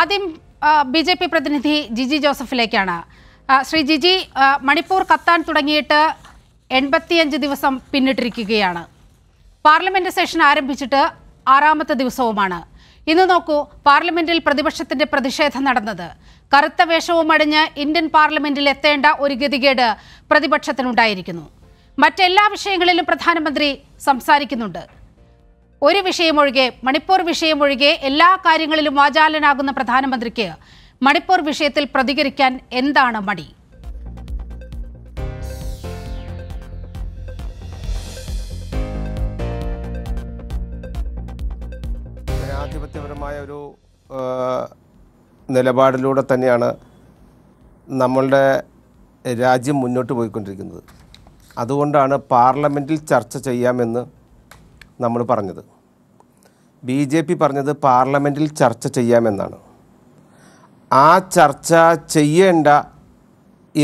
ആദ്യം B J P പ്രതിനിധി ജിജി ജോസഫിലേക്കാണ് ശ്രീ ജിജി മണിപ്പൂർ കത്താൻ തുടങ്ങിയിട്ട് എൺപത്തിയഞ്ച് ദിവസം പിന്നിട്ടിരിക്കുകയാണ് പാർലമെന്റ് സെഷൻ ആരംഭിച്ചിട്ട് ആറാമത്തെ ദിവസവുമാണ് ഇന്ന് നോക്കൂ പാർലമെന്റിൽ പ്രതിപക്ഷത്തിന്റെ പ്രതിഷേധം നടന്നത് കറുത്ത വേഷവും അടിഞ്ഞ് ഇന്ത്യൻ പാർലമെന്റിൽ എത്തേണ്ട ഒരു ഗതികേട് പ്രതിപക്ഷത്തിനുണ്ടായിരിക്കുന്നു മറ്റെല്ലാ വിഷയങ്ങളിലും പ്രധാനമന്ത്രി സംസാരിക്കുന്നുണ്ട് ഒരു വിഷയമൊഴികെ മണിപ്പൂർ വിഷയമൊഴികെ എല്ലാ കാര്യങ്ങളിലും വാചാലനാകുന്ന പ്രധാനമന്ത്രിക്ക് മണിപ്പൂർ വിഷയത്തിൽ പ്രതികരിക്കാൻ എന്താണ് മടി ജനാധിപത്യപരമായ ഒരു നിലപാടിലൂടെ തന്നെയാണ് നമ്മളുടെ രാജ്യം മുന്നോട്ട് പോയിക്കൊണ്ടിരിക്കുന്നത് അതുകൊണ്ടാണ് പാർലമെൻറ്റിൽ ചർച്ച ചെയ്യാമെന്ന് നമ്മൾ പറഞ്ഞത് ബി ജെ പി പറഞ്ഞത് പാർലമെൻറ്റിൽ ചർച്ച ചെയ്യാമെന്നാണ് ആ ചർച്ച ചെയ്യേണ്ട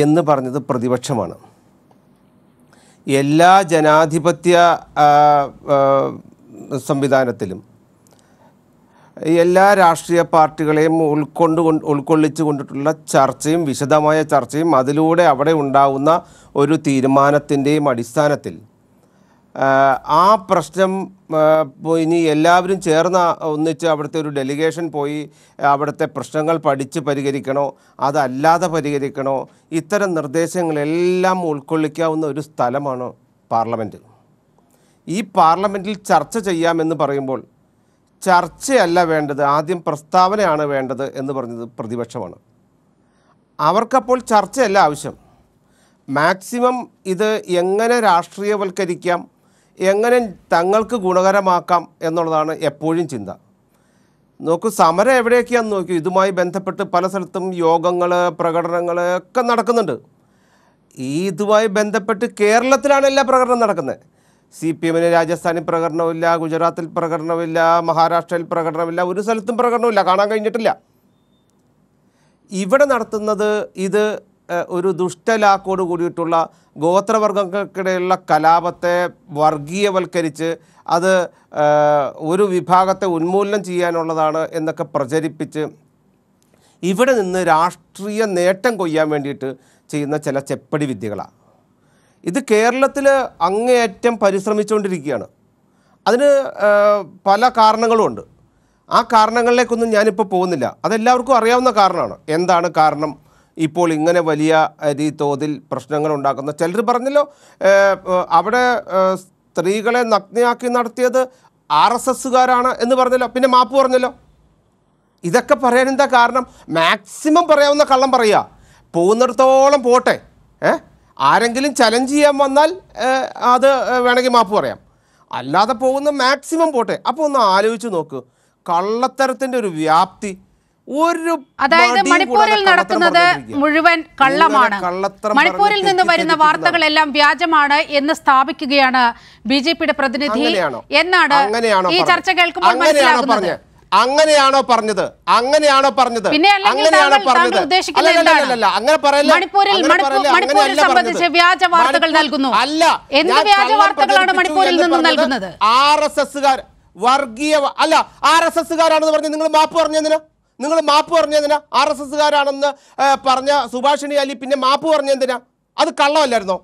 എന്ന് പറഞ്ഞത് പ്രതിപക്ഷമാണ് എല്ലാ ജനാധിപത്യ സംവിധാനത്തിലും എല്ലാ രാഷ്ട്രീയ പാർട്ടികളെയും ഉൾക്കൊണ്ട് ഉൾക്കൊള്ളിച്ചു കൊണ്ടിട്ടുള്ള ചർച്ചയും വിശദമായ ചർച്ചയും അതിലൂടെ അവിടെ ഉണ്ടാവുന്ന ഒരു തീരുമാനത്തിൻ്റെയും അടിസ്ഥാനത്തിൽ ആ പ്രശ്നം പോയി ഇനി എല്ലാവരും ചേർന്ന് ഒന്നിച്ച് അവിടുത്തെ ഒരു ഡെലിഗേഷൻ പോയി അവിടുത്തെ പ്രശ്നങ്ങൾ പഠിച്ച് പരിഹരിക്കണോ അതല്ലാതെ പരിഹരിക്കണോ ഇത്തരം നിർദ്ദേശങ്ങളെല്ലാം ഉൾക്കൊള്ളിക്കാവുന്ന ഒരു സ്ഥലമാണ് പാർലമെൻറ്റ് ഈ പാർലമെൻറ്റിൽ ചർച്ച ചെയ്യാമെന്ന് പറയുമ്പോൾ ചർച്ചയല്ല വേണ്ടത് ആദ്യം പ്രസ്താവനയാണ് വേണ്ടത് എന്ന് പറഞ്ഞത് പ്രതിപക്ഷമാണ് അവർക്കപ്പോൾ ചർച്ചയല്ല ആവശ്യം മാക്സിമം ഇത് എങ്ങനെ രാഷ്ട്രീയവൽക്കരിക്കാം എങ്ങനെ തങ്ങൾക്ക് ഗുണകരമാക്കാം എന്നുള്ളതാണ് എപ്പോഴും ചിന്ത നോക്കൂ സമരം എവിടെയൊക്കെയാണെന്ന് നോക്കൂ ഇതുമായി ബന്ധപ്പെട്ട് പല സ്ഥലത്തും യോഗങ്ങൾ പ്രകടനങ്ങൾ ഒക്കെ നടക്കുന്നുണ്ട് ഈ ഇതുമായി ബന്ധപ്പെട്ട് കേരളത്തിലാണ് എല്ലാ പ്രകടനം നടക്കുന്നത് സി പി എമ്മിന് രാജസ്ഥാനിൽ പ്രകടനമില്ല ഗുജറാത്തിൽ പ്രകടനമില്ല മഹാരാഷ്ട്രയിൽ പ്രകടനമില്ല ഒരു സ്ഥലത്തും പ്രകടനമില്ല കാണാൻ കഴിഞ്ഞിട്ടില്ല ഇവിടെ നടത്തുന്നത് ഇത് ഒരു ദുഷ്ടലാക്കോട് കൂടിയിട്ടുള്ള ഗോത്രവർഗങ്ങൾക്കിടയിലുള്ള കലാപത്തെ വർഗീയവൽക്കരിച്ച് അത് ഒരു വിഭാഗത്തെ ഉന്മൂലനം ചെയ്യാനുള്ളതാണ് എന്നൊക്കെ പ്രചരിപ്പിച്ച് ഇവിടെ നിന്ന് രാഷ്ട്രീയ നേട്ടം കൊയ്യാൻ വേണ്ടിയിട്ട് ചെയ്യുന്ന ചില ചെപ്പടി വിദ്യകളാണ് ഇത് കേരളത്തിൽ അങ്ങേയറ്റം പരിശ്രമിച്ചുകൊണ്ടിരിക്കുകയാണ് അതിന് പല കാരണങ്ങളുമുണ്ട് ആ കാരണങ്ങളിലേക്കൊന്നും ഞാനിപ്പോൾ പോകുന്നില്ല അതെല്ലാവർക്കും അറിയാവുന്ന കാരണമാണ് എന്താണ് കാരണം ഇപ്പോൾ ഇങ്ങനെ വലിയ തോതിൽ പ്രശ്നങ്ങൾ ഉണ്ടാക്കുന്ന ചിലർ പറഞ്ഞല്ലോ അവിടെ സ്ത്രീകളെ നഗ്നയാക്കി നടത്തിയത് ആർ എസ് എസ്സുകാരാണ് എന്ന് പറഞ്ഞല്ലോ പിന്നെ മാപ്പ് പറഞ്ഞല്ലോ ഇതൊക്കെ പറയാൻ എന്താ കാരണം മാക്സിമം പറയാവുന്ന കള്ളം പറയുക പോകുന്നിടത്തോളം പോട്ടെ ഏ ആരെങ്കിലും ചലഞ്ച് ചെയ്യാൻ വന്നാൽ അത് വേണമെങ്കിൽ മാപ്പ് പറയാം അല്ലാതെ പോകുന്ന മാക്സിമം പോട്ടെ അപ്പോൾ ഒന്ന് ആലോചിച്ച് നോക്ക് കള്ളത്തരത്തിൻ്റെ ഒരു വ്യാപ്തി ഒരു അതായത് മണിപ്പൂരിൽ നടക്കുന്നത് മുഴുവൻ കള്ളമാണ് മണിപ്പൂരിൽ നിന്ന് വരുന്ന വാർത്തകളെല്ലാം വ്യാജമാണ് എന്ന് സ്ഥാപിക്കുകയാണ് ബി ജെ പിയുടെ പ്രതിനിധി എന്നാണ് ഈ ചർച്ച കേൾക്കുമ്പോൾ മനസ്സിലാക്കുന്നത് അങ്ങനെയാണോ പറഞ്ഞത് അങ്ങനെയാണോ പറഞ്ഞത് അങ്ങനെയാണോ പറഞ്ഞത് അങ്ങനെ പറയല്ല മണിപ്പൂരിൽ വ്യാജ വാർത്തകൾ അല്ല വ്യാജ വാർത്തകളാണ് മണിപ്പൂരിൽ നിന്ന് ആർ എസ് കാർ വർഗീയ അല്ല ആർ എസ് കാരാണെന്ന് പറഞ്ഞ് നിങ്ങൾ മാപ്പ് പറഞ്ഞതിന് നിങ്ങൾ മാപ്പ് പറഞ്ഞെന്തിനാ ആർ എസ് എസ്സുകാരാണെന്ന് പറഞ്ഞ സുഭാഷിണി അലി പിന്നെ മാപ്പ് പറഞ്ഞെന്തിനാ അത് കള്ളമല്ലായിരുന്നോ